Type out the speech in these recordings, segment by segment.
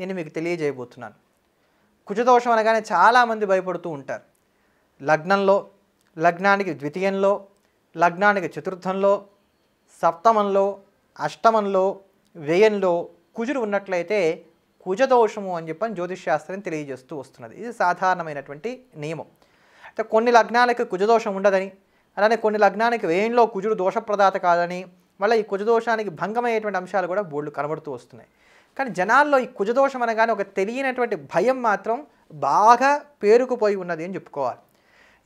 నేను మీకు తెలియజేయబోతున్నాను కుజదోషం అనగానే చాలామంది భయపడుతూ ఉంటారు లగ్నంలో లగ్నానికి ద్వితీయంలో లగ్నానికి చతుర్థంలో సప్తమంలో అష్టమంలో వ్యయంలో కుజుడు ఉన్నట్లయితే కుజదోషము అని చెప్పని జ్యోతిష్ శాస్త్రం తెలియజేస్తూ వస్తున్నది ఇది సాధారణమైనటువంటి నియమం అయితే కొన్ని లగ్నాలకు కుజదోషం ఉండదని అలానే కొన్ని లగ్నానికి వ్యయంలో కుజుడు దోషప్రదాత కాదని మళ్ళీ ఈ కుజదోషానికి భంగమయ్యేటువంటి అంశాలు కూడా బోర్డు కనబడుతూ వస్తున్నాయి కానీ జనాల్లో ఈ కుజదోషం అనగానే ఒక తెలియనటువంటి భయం మాత్రం బాగా పేరుకుపోయి ఉన్నది అని చెప్పుకోవాలి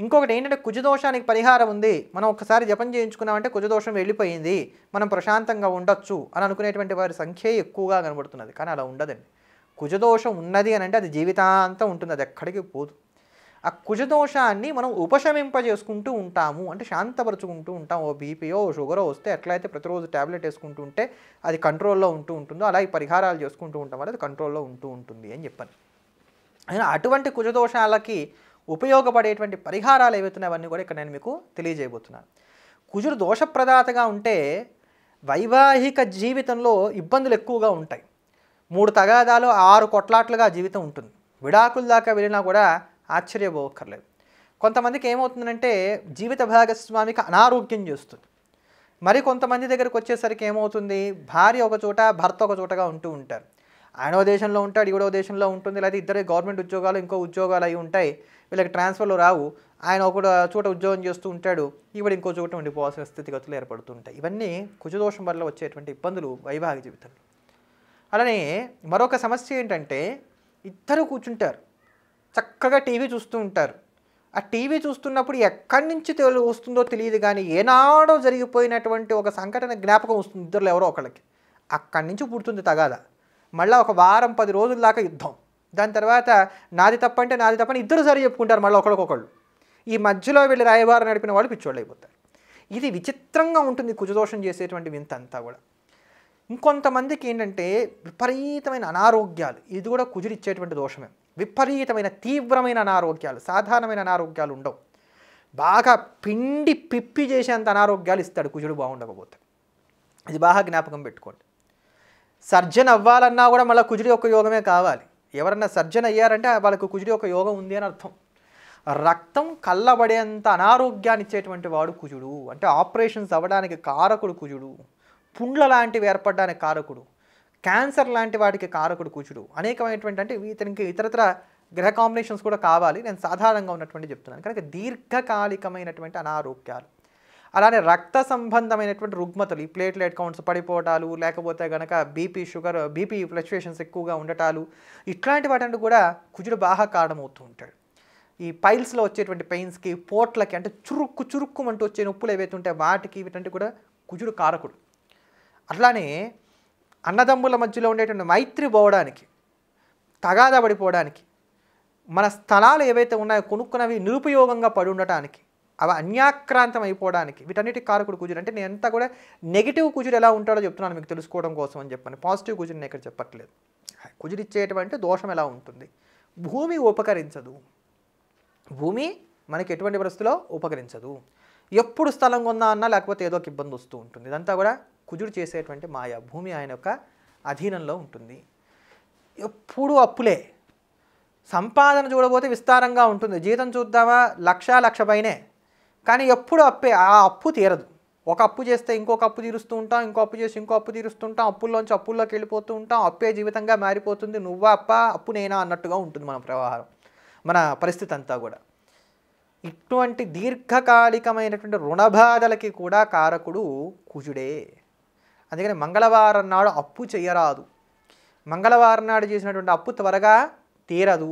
ఇంకొకటి ఏంటంటే కుజదోషానికి పరిహారం ఉంది మనం ఒకసారి జపం చేయించుకున్నామంటే కుజదోషం వెళ్ళిపోయింది మనం ప్రశాంతంగా ఉండొచ్చు అని అనుకునేటువంటి వారి సంఖ్య ఎక్కువగా కనబడుతున్నది కానీ అలా ఉండదండి కుజదోషం ఉన్నది అని అంటే అది జీవితాంతం ఉంటుంది అది ఎక్కడికి పోదు ఆ కుజదోషాన్ని మనం ఉపశమింపజేసుకుంటూ ఉంటాము అంటే శాంతపరుచుకుంటూ ఉంటాం ఓ బీపీయో షుగరో వస్తే ఎట్లయితే ప్రతిరోజు ట్యాబ్లెట్ వేసుకుంటూ ఉంటే అది కంట్రోల్లో ఉంటూ ఉంటుందో అలాగే పరిహారాలు చేసుకుంటూ ఉంటాం అది కంట్రోల్లో ఉంటూ ఉంటుంది అని చెప్పాను అయినా అటువంటి కుజదోషాలకి ఉపయోగపడేటువంటి పరిహారాలు ఏవైతున్నాయి అవన్నీ కూడా ఇక్కడ నేను మీకు తెలియజేయబోతున్నాను కుజుడు దోషప్రదాతగా ఉంటే వైవాహిక జీవితంలో ఇబ్బందులు ఎక్కువగా ఉంటాయి మూడు తగాదాలు ఆరు కొట్లాట్లుగా జీవితం ఉంటుంది విడాకుల దాకా వెళ్ళినా కూడా ఆశ్చర్యపోకర్లేదు కొంతమందికి ఏమవుతుందంటే జీవిత భాగస్వామికి అనారోగ్యం చేస్తుంది మరి కొంతమంది దగ్గరకు వచ్చేసరికి ఏమవుతుంది భార్య ఒక చోట భర్త ఒక చోటగా ఉంటూ ఉంటారు ఆయనో దేశంలో ఉంటాడు ఈవిడో దేశంలో ఉంటుంది లేదా ఇద్దరు గవర్నమెంట్ ఉద్యోగాలు ఇంకో ఉద్యోగాలు అవి ఉంటాయి వీళ్ళకి ట్రాన్స్ఫర్లు రావు ఆయన ఒక చోట ఉద్యోగం చేస్తూ ఉంటాడు ఈవిడ ఇంకో చోట ఉండిపోవాల్సిన స్థితిగతులు ఏర్పడుతుంటాయి ఇవన్నీ కుజదోషం వల్ల వచ్చేటువంటి ఇబ్బందులు వైవాహిక జీవితంలో అలానే మరొక సమస్య ఏంటంటే ఇద్దరు కూర్చుంటారు చక్కగా టీవీ చూస్తూ ఉంటారు ఆ టీవీ చూస్తున్నప్పుడు ఎక్కడి నుంచి తెలు వస్తుందో తెలియదు కానీ ఏనాడో జరిగిపోయినటువంటి ఒక సంఘటన జ్ఞాపకం వస్తుంది ఇద్దరు ఎవరో ఒకళ్ళకి అక్కడి నుంచి పుడుతుంది తగాద మళ్ళీ ఒక వారం పది రోజుల దాకా యుద్ధం దాని తర్వాత నాది తప్పంటే నాది తప్పని ఇద్దరు సరి చెప్పుకుంటారు మళ్ళీ ఒకళ్ళకొకళ్ళు ఈ మధ్యలో వెళ్ళి రాయబారు నడిపిన వాళ్ళు పిచ్చోళ్ళు అయిపోతారు ఇది విచిత్రంగా ఉంటుంది కుజదోషం చేసేటువంటి వింత అంతా కూడా ఇంకొంతమందికి ఏంటంటే విపరీతమైన అనారోగ్యాలు ఇది కూడా కుజుడిచ్చేటువంటి దోషమే విపరీతమైన తీవ్రమైన అనారోగ్యాలు సాధారణమైన అనారోగ్యాలు ఉండవు బాగా పిండి పిప్పి చేసేంత అనారోగ్యాలు ఇస్తాడు కుజుడు బాగుండకపోతే ఇది బాగా జ్ఞాపకం పెట్టుకోండి సర్జన్ అవ్వాలన్నా కూడా మళ్ళీ కుజుడి యొక్క యోగమే కావాలి ఎవరన్నా సర్జన్ అయ్యారంటే వాళ్ళకు కుజుడి యొక్క యోగం ఉంది అని అర్థం రక్తం కళ్ళబడేంత అనారోగ్యాన్ని ఇచ్చేటువంటి వాడు కుజుడు అంటే ఆపరేషన్స్ అవ్వడానికి కారకుడు కుజుడు పుండ్ల లాంటివి ఏర్పడడానికి కారకుడు క్యాన్సర్ లాంటి వాటికి కారకుడు కూచుడు అనేకమైనటువంటి అంటే ఇతనికి ఇతరత్ర గ్రహ కాంబినేషన్స్ కూడా కావాలి నేను సాధారణంగా ఉన్నటువంటి చెప్తున్నాను కనుక దీర్ఘకాలికమైనటువంటి అనారోగ్యాలు అలానే రక్త సంబంధమైనటువంటి రుగ్మతలు ఈ ప్లేట్లెట్ కౌంట్స్ పడిపోవటాలు లేకపోతే గనక బీపీ షుగర్ బీపీ ఫ్లక్చుయేషన్స్ ఎక్కువగా ఉండటాలు ఇట్లాంటి వాటి కూడా కుజుడు బాగా కారణమవుతూ ఉంటాడు ఈ పైల్స్లో వచ్చేటువంటి పెయిన్స్కి పోట్లకి అంటే చురుక్కు చురుక్కు అంటూ వచ్చే నొప్పులు ఏవైతే ఉంటాయి వాటికి వీటంటే కూడా కుజుడు కారకుడు అట్లానే అన్నదమ్ముల మధ్యలో ఉండేటువంటి మైత్రి పోవడానికి తగాద పడిపోవడానికి మన స్థలాలు ఏవైతే ఉన్నాయో కొనుక్కున్నవి నిరుపయోగంగా పడి ఉండటానికి అవి అన్యాక్రాంతం అయిపోవడానికి వీటన్నిటి కారకుడు కుజుడు అంటే నేను అంతా కూడా నెగిటివ్ కుజుడు ఎలా ఉంటాడో చెప్తున్నాను మీకు తెలుసుకోవడం కోసం అని చెప్పాను పాజిటివ్ నేను ఇక్కడ చెప్పట్లేదు కుజుడు ఇచ్చేటువంటి దోషం ఎలా ఉంటుంది భూమి ఉపకరించదు భూమి మనకి ఎటువంటి పరిస్థితిలో ఉపకరించదు ఎప్పుడు స్థలం కొందా అన్నా లేకపోతే ఏదో ఒక ఇబ్బంది వస్తూ ఉంటుంది ఇదంతా కూడా కుజుడు చేసేటువంటి మాయ భూమి ఆయన యొక్క అధీనంలో ఉంటుంది ఎప్పుడూ అప్పులే సంపాదన చూడబోతే విస్తారంగా ఉంటుంది జీతం చూద్దామా లక్ష లక్ష పైనే కానీ ఎప్పుడు అప్పే ఆ అప్పు తీరదు ఒక అప్పు చేస్తే ఇంకొక అప్పు తీరుస్తూ ఉంటాం ఇంకో అప్పు చేసి ఇంకో అప్పు తీరుస్తుంటాం అప్పుల్లోంచి అప్పుల్లోకి వెళ్ళిపోతూ ఉంటాం అప్పే జీవితంగా మారిపోతుంది నువ్వా అప్ప అప్పు నేనా అన్నట్టుగా ఉంటుంది మన ప్రవాహం మన పరిస్థితి అంతా కూడా ఇటువంటి దీర్ఘకాలికమైనటువంటి రుణబాధలకి కూడా కారకుడు కుజుడే అందుకని మంగళవారం నాడు అప్పు చేయరాదు మంగళవారం నాడు చేసినటువంటి అప్పు త్వరగా తీరదు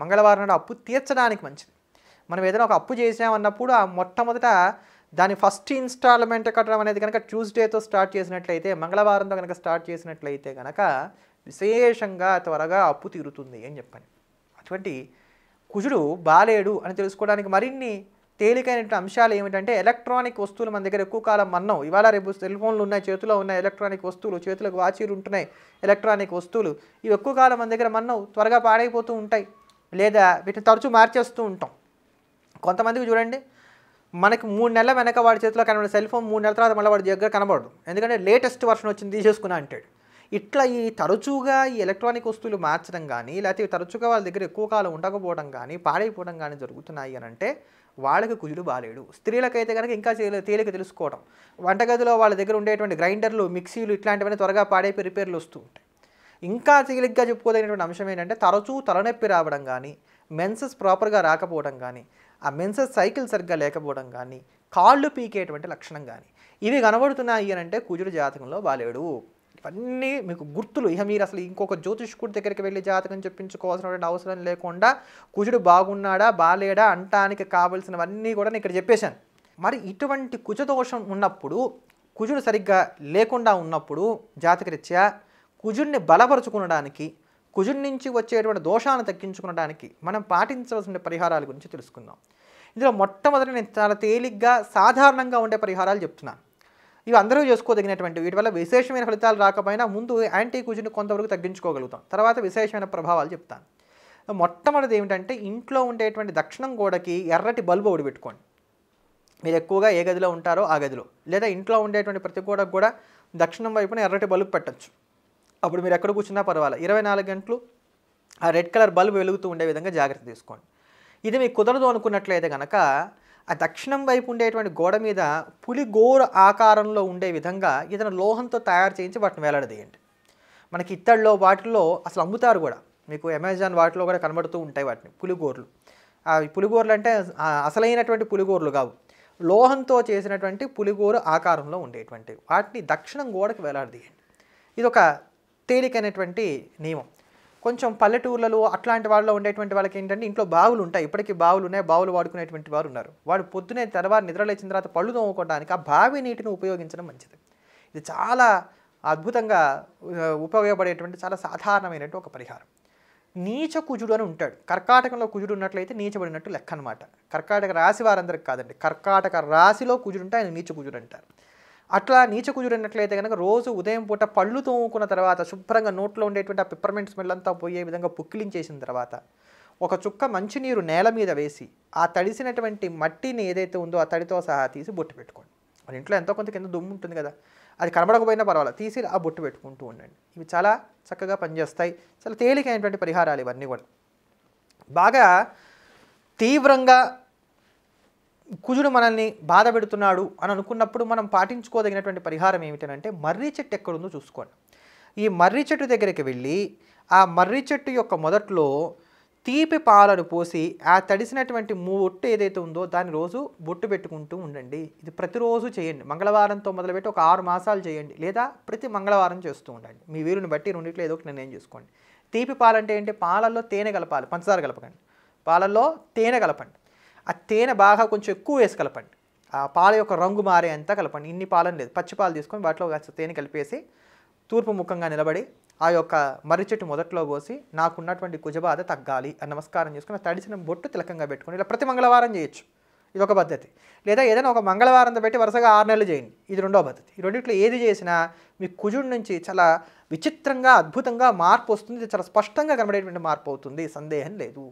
మంగళవారం నాడు అప్పు తీర్చడానికి మంచిది మనం ఏదైనా ఒక అప్పు చేసామన్నప్పుడు ఆ మొట్టమొదట దాని ఫస్ట్ ఇన్స్టాల్మెంట్ కట్టడం అనేది కనుక ట్యూస్డేతో స్టార్ట్ చేసినట్లయితే మంగళవారంతో కనుక స్టార్ట్ చేసినట్లయితే కనుక విశేషంగా త్వరగా అప్పు తీరుతుంది అని చెప్పండి అటువంటి కుజుడు బాలేడు అని తెలుసుకోవడానికి మరిన్ని తేలికైన అంశాలు ఏమిటంటే ఎలక్ట్రానిక్ వస్తువులు మన దగ్గర ఎక్కువ కాలం మన్నం ఇవాళ రేపు సెల్ ఫోన్లు ఉన్నాయి చేతిలో ఉన్నాయి ఎలక్ట్రానిక్ వస్తువులు చేతులకు వాచీలు ఉంటున్నాయి ఎలక్ట్రానిక్ వస్తువులు ఇవి ఎక్కువ కాలం మన దగ్గర మన్నం త్వరగా పాడైపోతూ ఉంటాయి లేదా వీటిని తరచూ మార్చేస్తూ ఉంటాం కొంతమందికి చూడండి మనకి మూడు నెలల వెనక వాడి చేతిలో కనబడే సెల్ ఫోన్ మూడు నెలల తర్వాత మళ్ళీ వాడి దగ్గర కనబడదు ఎందుకంటే లేటెస్ట్ వర్షన్ వచ్చింది తీసేసుకున్నా అంటాడు ఇట్లా ఈ తరచుగా ఈ ఎలక్ట్రానిక్ వస్తువులు మార్చడం కానీ లేకపోతే తరచుగా వాళ్ళ దగ్గర ఎక్కువ కాలం ఉండకపోవడం కానీ పాడైపోవడం కానీ జరుగుతున్నాయి అని అంటే వాళ్ళకి కుజులు బాలేడు స్త్రీలకైతే కనుక ఇంకా తేలిక తెలుసుకోవడం వంటగదిలో వాళ్ళ దగ్గర ఉండేటువంటి గ్రైండర్లు మిక్సీలు ఇట్లాంటివన్నీ త్వరగా పాడైపోయి రిపేర్లు వస్తూ ఉంటాయి ఇంకా తేలిగ్గా చెప్పుకోదగినటువంటి అంశం ఏంటంటే తరచూ తలనొప్పి రావడం కానీ మెన్సెస్ ప్రాపర్గా రాకపోవడం కానీ ఆ మెన్సెస్ సైకిల్ సరిగ్గా లేకపోవడం కానీ కాళ్ళు పీకేటువంటి లక్షణం కానీ ఇవి కనబడుతున్నాయి అని అంటే కుజుడు జాతకంలో బాలేడు ఇవన్నీ మీకు గుర్తులు ఇక మీరు అసలు ఇంకొక జ్యోతిష్కుడి దగ్గరికి వెళ్ళి జాతకం చెప్పించుకోవాల్సినటువంటి అవసరం లేకుండా కుజుడు బాగున్నాడా బాలేడా అంటానికి కావలసినవన్నీ కూడా నేను ఇక్కడ చెప్పేశాను మరి ఇటువంటి కుజదోషం ఉన్నప్పుడు కుజుడు సరిగ్గా లేకుండా ఉన్నప్పుడు జాతకరీత్యా కుజుడిని బలపరుచుకునడానికి కుజుడి నుంచి వచ్చేటువంటి దోషాలను తగ్గించుకునడానికి మనం పాటించవలసిన పరిహారాల గురించి తెలుసుకుందాం ఇందులో మొట్టమొదటి నేను చాలా తేలిగ్గా సాధారణంగా ఉండే పరిహారాలు చెప్తున్నాను ఇవి అందరూ చేసుకోదగినటువంటి వీటి వల్ల విశేషమైన ఫలితాలు రాకపోయినా ముందు యాంటీ కూజుని కొంతవరకు తగ్గించుకోగలుగుతాం తర్వాత విశేషమైన ప్రభావాలు చెప్తాను మొట్టమొదటి ఏమిటంటే ఇంట్లో ఉండేటువంటి దక్షిణం గోడకి ఎర్రటి బల్బు ఒకటి పెట్టుకోండి మీరు ఎక్కువగా ఏ గదిలో ఉంటారో ఆ గదిలో లేదా ఇంట్లో ఉండేటువంటి ప్రతి గోడకు కూడా దక్షిణం వైపున ఎర్రటి బల్బు పెట్టచ్చు అప్పుడు మీరు ఎక్కడ కూర్చున్నా పర్వాలేదు ఇరవై నాలుగు గంటలు ఆ రెడ్ కలర్ బల్బు వెలుగుతూ ఉండే విధంగా జాగ్రత్త తీసుకోండి ఇది మీకు కుదరదు అనుకున్నట్లయితే కనుక ఆ దక్షిణం వైపు ఉండేటువంటి గోడ మీద పులిగోర ఆకారంలో ఉండే విధంగా ఏదైనా లోహంతో తయారు చేయించి వాటిని వేలాడదీయండి మనకి ఇత్తడిలో వాటిల్లో అసలు అమ్ముతారు కూడా మీకు అమెజాన్ వాటిలో కూడా కనబడుతూ ఉంటాయి వాటిని పులిగోర్లు అవి పులిగోర్లు అంటే అసలైనటువంటి పులిగోర్లు కావు లోహంతో చేసినటువంటి పులిగోర ఆకారంలో ఉండేటువంటి వాటిని దక్షిణం గోడకు వేలాడదీయండి ఇది ఒక తేలికైనటువంటి నియమం కొంచెం పల్లెటూర్లలో అట్లాంటి వాళ్ళు ఉండేటువంటి వాళ్ళకి ఏంటంటే ఇంట్లో బావులు ఉంటాయి ఇప్పటికీ బావులు ఉన్నాయి బావులు వాడుకునేటువంటి వారు ఉన్నారు వాడు పొద్దునే తెల్లవారు నిద్రలేచిన తర్వాత పళ్ళు తోముకోవడానికి ఆ బావి నీటిని ఉపయోగించడం మంచిది ఇది చాలా అద్భుతంగా ఉపయోగపడేటువంటి చాలా సాధారణమైనటువంటి ఒక పరిహారం నీచ కుజుడు అని ఉంటాడు కర్కాటకంలో కుజుడు ఉన్నట్లయితే నీచబడినట్టు లెక్క అనమాట కర్కాటక రాశి వారందరికి కాదండి కర్కాటక రాశిలో కుజుడు ఉంటే ఆయన నీచ కుజుడు అంటారు అట్లా నీచ కుజుడినట్లయితే కనుక రోజు ఉదయం పూట పళ్ళు తోముకున్న తర్వాత శుభ్రంగా నోట్లో ఉండేటువంటి ఆ పిప్పర్మెంట్ స్మెల్ అంతా పోయే విధంగా పుక్కిలించేసిన తర్వాత ఒక చుక్క మంచినీరు నేల మీద వేసి ఆ తడిసినటువంటి మట్టిని ఏదైతే ఉందో ఆ తడితో సహా తీసి బొట్టు పెట్టుకోండి మన ఇంట్లో ఎంతో కొంత కింద దుమ్ము ఉంటుంది కదా అది కనబడకపోయినా పర్వాలేదు తీసి ఆ బొట్టు పెట్టుకుంటూ ఉండండి ఇవి చాలా చక్కగా పనిచేస్తాయి చాలా తేలికైనటువంటి పరిహారాలు ఇవన్నీ కూడా బాగా తీవ్రంగా కుజుడు మనల్ని బాధ పెడుతున్నాడు అని అనుకున్నప్పుడు మనం పాటించుకోదగినటువంటి పరిహారం ఏమిటనంటే మర్రి చెట్టు ఎక్కడుందో చూసుకోండి ఈ మర్రి చెట్టు దగ్గరికి వెళ్ళి ఆ మర్రి చెట్టు యొక్క మొదట్లో తీపి పాలను పోసి ఆ తడిసినటువంటి బొట్టు ఏదైతే ఉందో దాన్ని రోజు బొట్టు పెట్టుకుంటూ ఉండండి ఇది ప్రతిరోజు చేయండి మంగళవారంతో మొదలుపెట్టి ఒక ఆరు మాసాలు చేయండి లేదా ప్రతి మంగళవారం చేస్తూ ఉండండి మీ వీరుని బట్టి రెండింటిలో ఏదో ఒక నిర్ణయం చేసుకోండి తీపి పాలంటే ఏంటి పాలల్లో తేనె కలపాలి పంచదార కలపకండి పాలల్లో తేనె కలపండి ఆ తేనె బాగా కొంచెం ఎక్కువ వేసి కలపండి ఆ పాల యొక్క రంగు మారే అంతా కలపండి ఇన్ని పాలని లేదు పచ్చి పాలు తీసుకొని వాటిలో కాస్త తేనె కలిపేసి తూర్పు ముఖంగా నిలబడి ఆ యొక్క మర్రి చెట్టు మొదట్లో పోసి నాకున్నటువంటి కుజబాధ తగ్గాలి అని నమస్కారం చేసుకుని తడిసిన బొట్టు తిలకంగా పెట్టుకొని ఇలా ప్రతి మంగళవారం చేయొచ్చు ఇది ఒక పద్ధతి లేదా ఏదైనా ఒక మంగళవారంతో పెట్టి వరుసగా ఆరు నెలలు చేయండి ఇది రెండో పద్ధతి ఈ రెండింటిలో ఏది చేసినా మీ కుజుడి నుంచి చాలా విచిత్రంగా అద్భుతంగా మార్పు వస్తుంది చాలా స్పష్టంగా కనబడేటువంటి మార్పు అవుతుంది సందేహం లేదు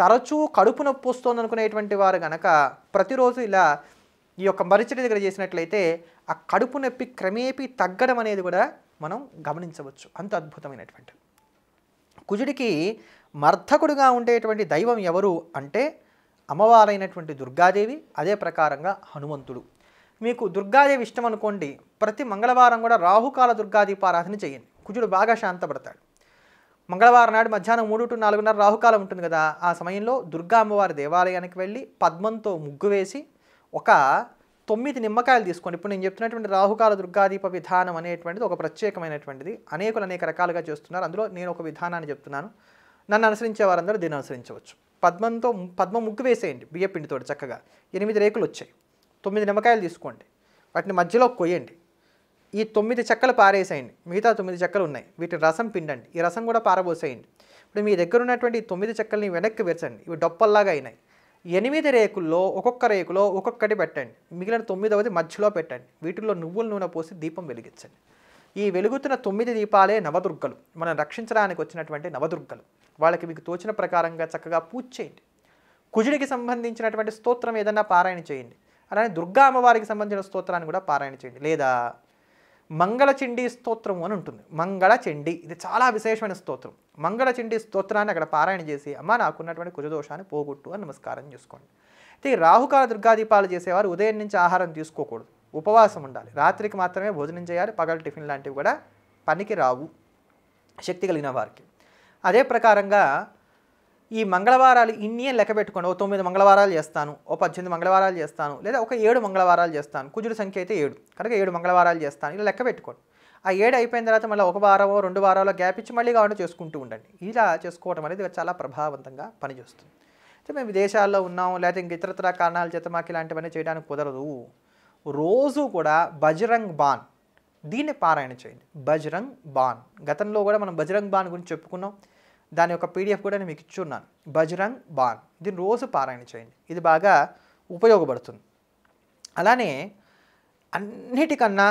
తరచూ కడుపు నొప్పి వస్తుంది అనుకునేటువంటి వారు కనుక ప్రతిరోజు ఇలా ఈ యొక్క మరిచిడి దగ్గర చేసినట్లయితే ఆ కడుపు నొప్పి క్రమేపీ తగ్గడం అనేది కూడా మనం గమనించవచ్చు అంత అద్భుతమైనటువంటి కుజుడికి మర్థకుడుగా ఉండేటువంటి దైవం ఎవరు అంటే అమ్మవారైనటువంటి దుర్గాదేవి అదే ప్రకారంగా హనుమంతుడు మీకు దుర్గాదేవి ఇష్టం అనుకోండి ప్రతి మంగళవారం కూడా రాహుకాల దుర్గాదీపారాధన చేయండి కుజుడు బాగా శాంతపడతాడు మంగళవారం నాడు మధ్యాహ్నం మూడు టు నాలుగున్నర రాహుకాలం ఉంటుంది కదా ఆ సమయంలో దుర్గా అమ్మవారి దేవాలయానికి వెళ్ళి పద్మంతో ముగ్గు వేసి ఒక తొమ్మిది నిమ్మకాయలు తీసుకోండి ఇప్పుడు నేను చెప్తున్నటువంటి రాహుకాల దుర్గాదీప విధానం అనేటువంటిది ఒక ప్రత్యేకమైనటువంటిది అనేకులు అనేక రకాలుగా చేస్తున్నారు అందులో నేను ఒక విధానాన్ని చెప్తున్నాను నన్ను అనుసరించే వారందరూ దీన్ని అనుసరించవచ్చు పద్మంతో పద్మ ముగ్గు వేసేయండి బియ్యపిండితో చక్కగా ఎనిమిది రేకులు వచ్చాయి తొమ్మిది నిమ్మకాయలు తీసుకోండి వాటిని మధ్యలో కొయ్యండి ఈ తొమ్మిది చెక్కలు పారేసేయండి మిగతా తొమ్మిది చెక్కలు ఉన్నాయి వీటి రసం పిండండి ఈ రసం కూడా పారబోసేయండి ఇప్పుడు మీ దగ్గర ఉన్నటువంటి తొమ్మిది చెక్కల్ని వెనక్కి విరచండి ఇవి డొప్పల్లాగా అయినాయి ఎనిమిది రేకుల్లో ఒక్కొక్క రేకులో ఒక్కొక్కటి పెట్టండి మిగిలిన తొమ్మిదవది మధ్యలో పెట్టండి వీటిల్లో నువ్వుల నూనె పోసి దీపం వెలిగించండి ఈ వెలుగుతున్న తొమ్మిది దీపాలే నవదుర్గలు మనం రక్షించడానికి వచ్చినటువంటి నవదుర్గలు వాళ్ళకి మీకు తోచిన ప్రకారంగా చక్కగా పూజ చేయండి కుజుడికి సంబంధించినటువంటి స్తోత్రం ఏదన్నా పారాయణ చేయండి అలానే దుర్గా అమ్మవారికి సంబంధించిన స్తోత్రాన్ని కూడా పారాయణ చేయండి లేదా మంగళచండీ స్తోత్రం అని ఉంటుంది మంగళచండీ ఇది చాలా విశేషమైన స్తోత్రం మంగళచండీ స్తోత్రాన్ని అక్కడ పారాయణ చేసి అమ్మ నాకున్నటువంటి కుజదోషాన్ని పోగొట్టు అని నమస్కారం చేసుకోండి అయితే రాహుకాల దుర్గాదీపాలు చేసేవారు ఉదయం నుంచి ఆహారం తీసుకోకూడదు ఉపవాసం ఉండాలి రాత్రికి మాత్రమే భోజనం చేయాలి పగల టిఫిన్ లాంటివి కూడా పనికి రావు శక్తి కలిగిన వారికి అదే ప్రకారంగా ఈ మంగళవారాలు ఇన్ని ఏం లెక్క పెట్టుకోండి ఓ తొమ్మిది మంగళవారాలు చేస్తాను ఓ పద్దెనిమిది మంగళవారాలు చేస్తాను లేదా ఒక ఏడు మంగళవారాలు చేస్తాను కుజుడు సంఖ్య అయితే ఏడు కనుక ఏడు మంగళవారాలు చేస్తాను ఇలా లెక్క పెట్టుకోండి ఆ ఏడు అయిపోయిన తర్వాత మళ్ళీ ఒక వారమో రెండు వారాలో గ్యాప్ ఇచ్చి మళ్ళీ కావడం చేసుకుంటూ ఉండండి ఇలా చేసుకోవడం అనేది చాలా ప్రభావవంతంగా పనిచేస్తుంది అయితే మేము విదేశాల్లో ఉన్నాం లేకపోతే ఇంక ఇతరతర కారణాల చేత మాకు ఇలాంటివన్నీ చేయడానికి కుదరదు రోజు కూడా బజరంగ్ బాన్ దీన్ని పారాయణ చేయండి బజరంగ్ బాన్ గతంలో కూడా మనం బజరంగ్ బాన్ గురించి చెప్పుకున్నాం దాని యొక్క పీడిఎఫ్ కూడా నేను మీకు ఇచ్చున్నాను బజరంగ్ బాన్ దీన్ని రోజు పారాయణ చేయండి ఇది బాగా ఉపయోగపడుతుంది అలానే అన్నిటికన్నా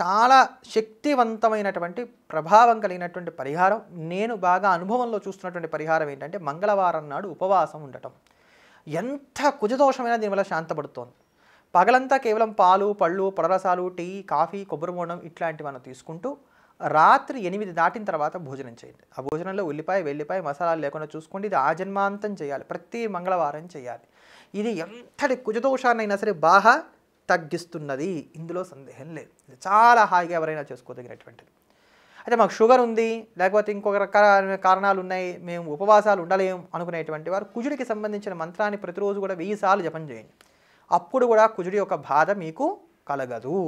చాలా శక్తివంతమైనటువంటి ప్రభావం కలిగినటువంటి పరిహారం నేను బాగా అనుభవంలో చూస్తున్నటువంటి పరిహారం ఏంటంటే మంగళవారం నాడు ఉపవాసం ఉండటం ఎంత కుజదోషమైనా దీనివల్ల శాంతపడుతోంది పగలంతా కేవలం పాలు పళ్ళు పొడరసాలు టీ కాఫీ కొబ్బరి బోండం ఇట్లాంటివి మనం తీసుకుంటూ రాత్రి ఎనిమిది దాటిన తర్వాత భోజనం చేయండి ఆ భోజనంలో ఉల్లిపాయ వెల్లిపాయ మసాలాలు లేకుండా చూసుకోండి ఇది ఆజన్మాంతం చేయాలి ప్రతి మంగళవారం చేయాలి ఇది ఎంతటి కుజదోషాన్నైనా సరే బాగా తగ్గిస్తున్నది ఇందులో సందేహం లేదు ఇది చాలా హాయిగా ఎవరైనా చేసుకోదగినటువంటిది అయితే మాకు షుగర్ ఉంది లేకపోతే ఇంకొక రకాల కారణాలు ఉన్నాయి మేము ఉపవాసాలు ఉండలేము అనుకునేటువంటి వారు కుజుడికి సంబంధించిన మంత్రాన్ని ప్రతిరోజు కూడా వెయ్యి సార్లు జపం చేయండి అప్పుడు కూడా కుజుడి యొక్క బాధ మీకు కలగదు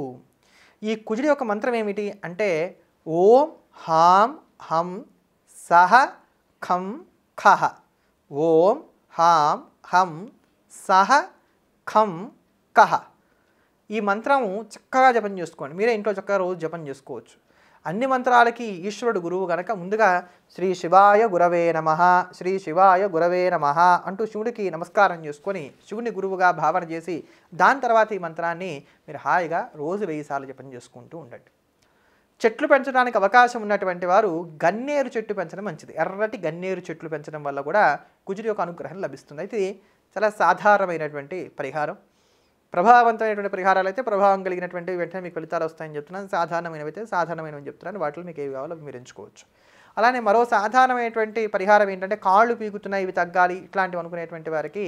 ఈ కుజుడి యొక్క మంత్రం ఏమిటి అంటే ఓం హాం హం సహ ఖం ఖహ ఓం హాం హం సహ ఖం కహ ఈ మంత్రము చక్కగా జపం చేసుకోండి మీరే ఇంట్లో చక్కగా రోజు జపం చేసుకోవచ్చు అన్ని మంత్రాలకి ఈశ్వరుడు గురువు గనక ముందుగా శ్రీ శివాయ గురవే నమ శ్రీ శివాయ గురవే నమ అంటూ శివుడికి నమస్కారం చేసుకొని శివుని గురువుగా భావన చేసి దాని తర్వాత ఈ మంత్రాన్ని మీరు హాయిగా రోజు వెయ్యి సార్లు జపం చేసుకుంటూ ఉండండి చెట్లు పెంచడానికి అవకాశం ఉన్నటువంటి వారు గన్నేరు చెట్టు పెంచడం మంచిది ఎర్రటి గన్నేరు చెట్లు పెంచడం వల్ల కూడా కుజుడి యొక్క అనుగ్రహం లభిస్తుంది అయితే చాలా సాధారణమైనటువంటి పరిహారం ప్రభావవంతమైనటువంటి పరిహారాలు అయితే ప్రభావం కలిగినటువంటి వెంటనే మీకు ఫలితాలు వస్తాయని చెప్తున్నాను సాధారణమైనవి అయితే సాధారణమైనవి చెప్తున్నాను వాటిలో మీకు ఏవి కావాలో మీరు ఎంచుకోవచ్చు అలానే మరో సాధారణమైనటువంటి పరిహారం ఏంటంటే కాళ్ళు పీగుతున్నాయి ఇవి తగ్గాలి ఇట్లాంటివి అనుకునేటువంటి వారికి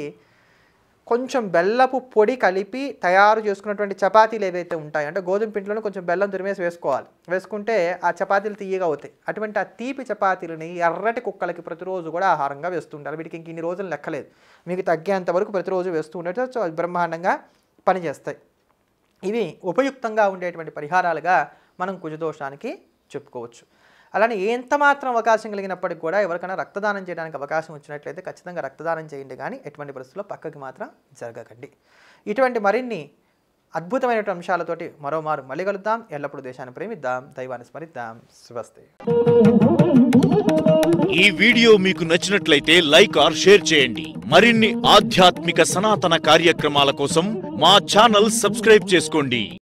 కొంచెం బెల్లపు పొడి కలిపి తయారు చేసుకున్నటువంటి చపాతీలు ఏవైతే ఉంటాయో అంటే గోధుమ పిండిలోనే కొంచెం బెల్లం తురిమేసి వేసుకోవాలి వేసుకుంటే ఆ చపాతీలు తీయగా అవుతాయి అటువంటి ఆ తీపి చపాతీలని ఎర్రటి కుక్కలకి ప్రతిరోజు కూడా ఆహారంగా వేస్తుంటారు వీటికి ఇంక ఇన్ని రోజులు లెక్కలేదు మీకు తగ్గేంత వరకు ప్రతిరోజు వేస్తూ ఉండేట బ్రహ్మాండంగా పనిచేస్తాయి ఇవి ఉపయుక్తంగా ఉండేటువంటి పరిహారాలుగా మనం కుజదోషానికి చెప్పుకోవచ్చు అలానే ఎంత మాత్రం అవకాశం కలిగినప్పటికీ కూడా ఎవరికైనా రక్తదానం చేయడానికి అవకాశం వచ్చినట్లయితే ఖచ్చితంగా రక్తదానం చేయండి కానీ ఎటువంటి పరిస్థితుల్లో పక్కకి మాత్రం జరగకండి ఇటువంటి మరిన్ని అద్భుతమైనటువంటి అంశాలతోటి మరోమారు మళ్ళీ కలుద్దాం ఎల్లప్పుడూ దేశాన్ని ప్రేమిద్దాం దైవాన్ని స్మరిద్దాం శుభస్తే ఈ వీడియో మీకు నచ్చినట్లయితే లైక్ ఆర్ షేర్ చేయండి మరిన్ని ఆధ్యాత్మిక సనాతన కార్యక్రమాల కోసం మా ఛానల్ సబ్స్క్రైబ్ చేసుకోండి